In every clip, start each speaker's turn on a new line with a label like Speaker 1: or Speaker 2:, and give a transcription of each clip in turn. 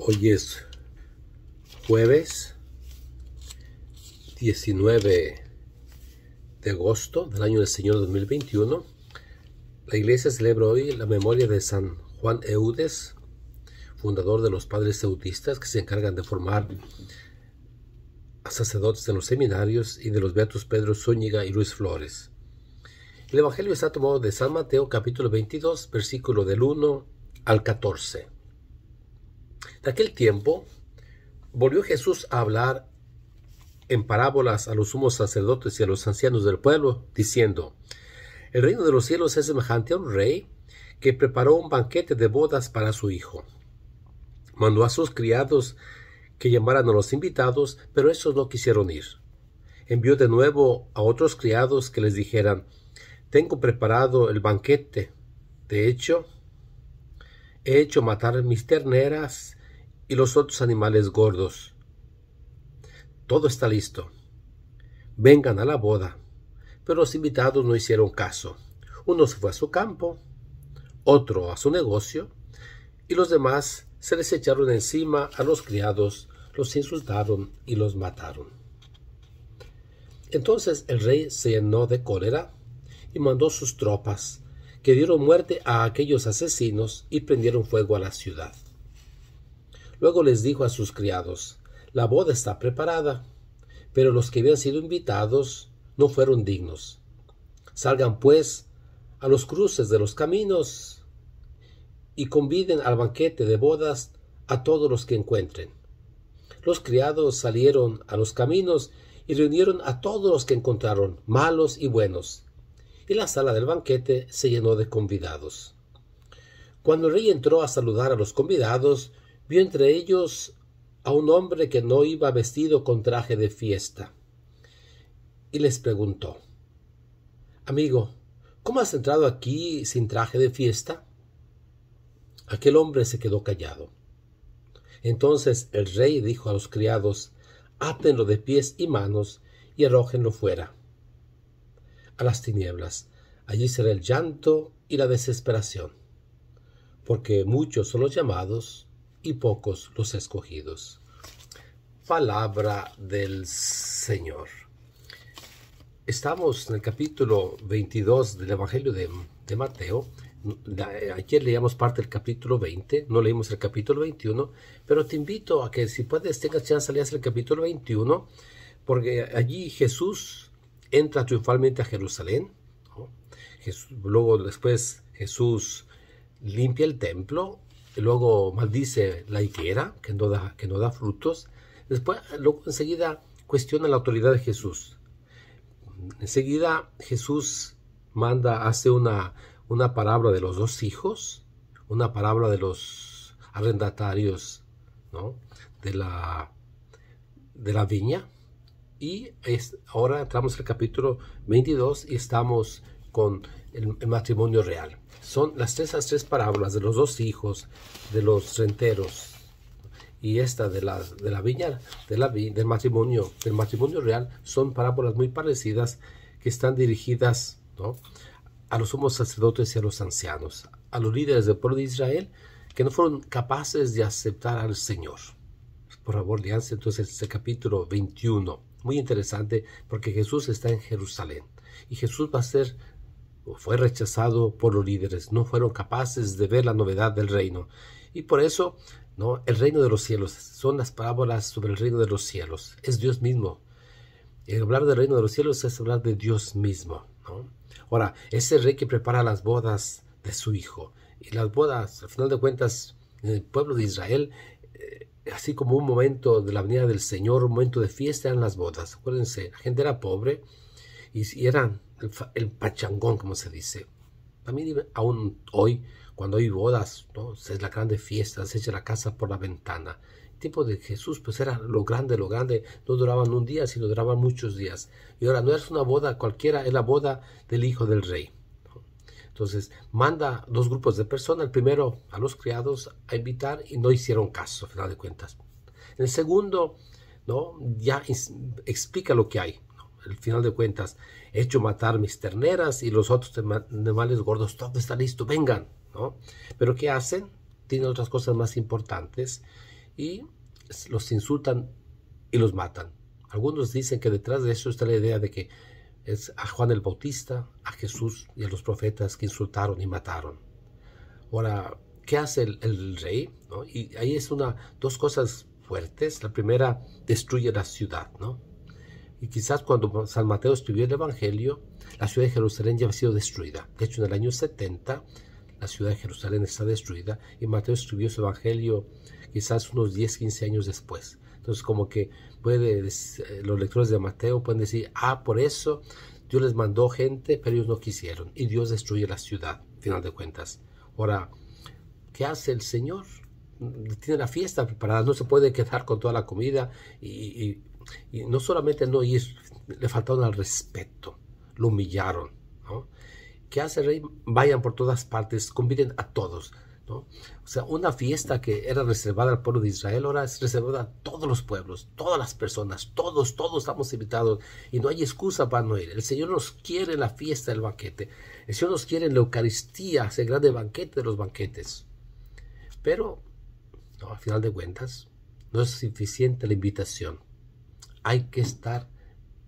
Speaker 1: Hoy es jueves 19 de agosto del año del Señor 2021. La iglesia celebra hoy la memoria de San Juan Eudes, fundador de los padres Eutistas que se encargan de formar a sacerdotes en los seminarios y de los beatos Pedro Zúñiga y Luis Flores. El Evangelio está tomado de San Mateo capítulo 22, versículo del 1 al 14. De aquel tiempo, volvió Jesús a hablar en parábolas a los sumos sacerdotes y a los ancianos del pueblo, diciendo, El reino de los cielos es semejante a un rey que preparó un banquete de bodas para su hijo. Mandó a sus criados que llamaran a los invitados, pero estos no quisieron ir. Envió de nuevo a otros criados que les dijeran, Tengo preparado el banquete. De hecho, he hecho matar mis terneras y los otros animales gordos. Todo está listo. Vengan a la boda. Pero los invitados no hicieron caso. Uno se fue a su campo, otro a su negocio, y los demás se les echaron encima a los criados, los insultaron y los mataron. Entonces el rey se llenó de cólera y mandó sus tropas que dieron muerte a aquellos asesinos y prendieron fuego a la ciudad. Luego les dijo a sus criados, La boda está preparada, pero los que habían sido invitados no fueron dignos. Salgan, pues, a los cruces de los caminos y conviden al banquete de bodas a todos los que encuentren. Los criados salieron a los caminos y reunieron a todos los que encontraron, malos y buenos, y la sala del banquete se llenó de convidados. Cuando el rey entró a saludar a los convidados, vio entre ellos a un hombre que no iba vestido con traje de fiesta, y les preguntó Amigo, ¿cómo has entrado aquí sin traje de fiesta? Aquel hombre se quedó callado. Entonces el rey dijo a los criados Átenlo de pies y manos y arrójenlo fuera a las tinieblas. Allí será el llanto y la desesperación, porque muchos son los llamados y pocos los escogidos. Palabra del Señor. Estamos en el capítulo 22 del Evangelio de, Mateo, eh, Ayer leíamos parte del capítulo 20, no leímos el capítulo 21, pero te invito a que si puedes tengas chance leas el capítulo 21, porque allí Jesús entra triunfalmente a Jerusalén. luego después Jesús limpia el templo, luego maldice la higuera que no da, que no da frutos. Después, luego enseguida cuestiona la autoridad de Jesús. Enseguida Jesús manda, hace una, una de los dos hijos, una palabra de los arrendatarios de, la, de la viña, y es, ahora entramos al capítulo 22 y estamos con el, matrimonio real. Son las tres, las tres parábolas de los dos hijos, de los renteros y esta de la, de la viña, del, matrimonio, del matrimonio real, son parábolas muy parecidas que están dirigidas ¿no? a los sumos sacerdotes y a los ancianos, a los líderes del pueblo de Israel que no fueron capaces de aceptar al Señor. Por favor, leanse entonces este capítulo 21 muy interesante porque Jesús está en Jerusalén y Jesús va a ser fue rechazado por los líderes, no fueron capaces de ver la novedad del reino. Y por eso, no, el reino de los cielos son las parábolas sobre el reino de los cielos, es Dios mismo. El hablar del reino de los cielos es hablar de Dios mismo, Ahora, ese rey que prepara las bodas de su hijo. Y las bodas, al final de cuentas, en el pueblo de Israel eh, así como un momento de la venida del Señor, un momento de fiesta eran las bodas. Acuérdense, la gente era pobre y, era el, pachangón, como se dice. También aún hoy, cuando hay bodas, es la grande fiesta, se echa la casa por la ventana. El tiempo de Jesús, pues era lo grande, lo grande. No duraban un día, sino duraban muchos días. Y ahora no es una boda cualquiera, es la boda del Hijo del Rey. Entonces manda dos grupos de personas, el primero a los criados a invitar y no hicieron caso, al final de cuentas. el segundo, ¿no? ya explica lo que hay. Al final de cuentas, he hecho matar mis terneras y los otros animales gordos, todo está listo, vengan. ¿no? Pero ¿qué hacen? Tienen otras cosas más importantes y los insultan y los matan. Algunos dicen que detrás de eso está la idea de que es a Juan el Bautista, a Jesús y a los profetas que insultaron y mataron. Ahora, ¿qué hace el, rey? Y ahí es una, dos cosas fuertes. La primera, destruye la ciudad, ¿no? Y quizás cuando San Mateo escribió el Evangelio, la ciudad de Jerusalén ya había sido destruida. De hecho, en el año 70, la ciudad de Jerusalén está destruida y Mateo escribió su Evangelio quizás unos 10, 15 años después. Entonces como que puede, eh, los lectores de Mateo pueden decir, ah, por eso Dios les mandó gente, pero ellos no quisieron. Y Dios destruye la ciudad, final de cuentas. Ahora, ¿qué hace el Señor? Tiene la fiesta preparada, no se puede quedar con toda la comida y, no solamente no ir, le faltaron al respeto, lo humillaron. ¿Qué hace el rey? Vayan por todas partes, conviden a todos o sea, una fiesta que era reservada al pueblo de Israel, ahora es reservada a todos los pueblos, todas las personas, todos, todos estamos invitados y no hay excusa para no ir. El Señor nos quiere en la fiesta del banquete, el Señor nos quiere en la Eucaristía, ese grande banquete de los banquetes. Pero, al final de cuentas, no es suficiente la invitación. Hay que estar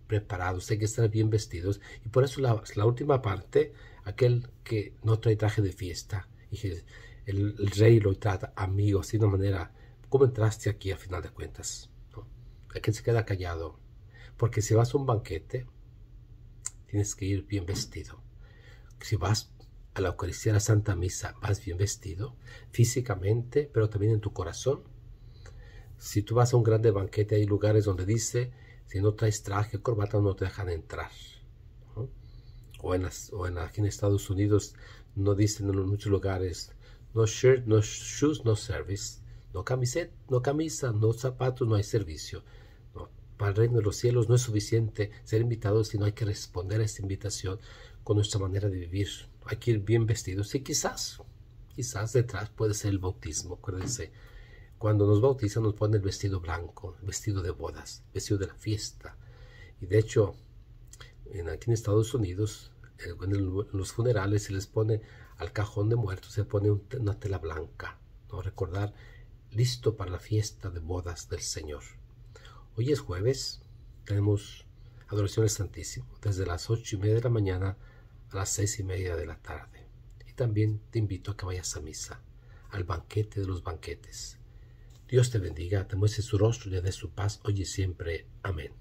Speaker 1: preparados, hay que estar bien vestidos. Y por eso la, última parte, aquel que no trae traje de fiesta. Y el, rey lo trata amigo, así de una manera, ¿cómo entraste aquí a final de cuentas? ¿No? se queda callado, porque si vas a un banquete, tienes que ir bien vestido. Si vas a la Eucaristía, a la Santa Misa, vas bien vestido, físicamente, pero también en tu corazón. Si tú vas a un grande banquete, hay lugares donde dice, si no traes traje, corbata, no te dejan entrar. O, en aquí en Estados Unidos no dicen en muchos lugares, no shirt, no shoes, no service, no camiseta, no camisa, no zapatos, no hay servicio. Para el reino de los cielos no es suficiente ser invitados, sino hay que responder a esta invitación con nuestra manera de vivir. Hay que ir bien vestidos y quizás, quizás detrás puede ser el bautismo, acuérdense. Cuando nos bautizan nos ponen el vestido blanco, el vestido de bodas, vestido de la fiesta. Y de hecho, aquí en Estados Unidos eh, en, los funerales se les pone al cajón de muertos, se pone una tela blanca, recordar, listo para la fiesta de bodas del Señor. Hoy es jueves, tenemos adoración al Santísimo, desde las ocho y media de la mañana a las seis y media de la tarde. Y también te invito a que vayas a misa, al banquete de los banquetes. Dios te bendiga, te muestre su rostro y dé su paz hoy y siempre. Amén.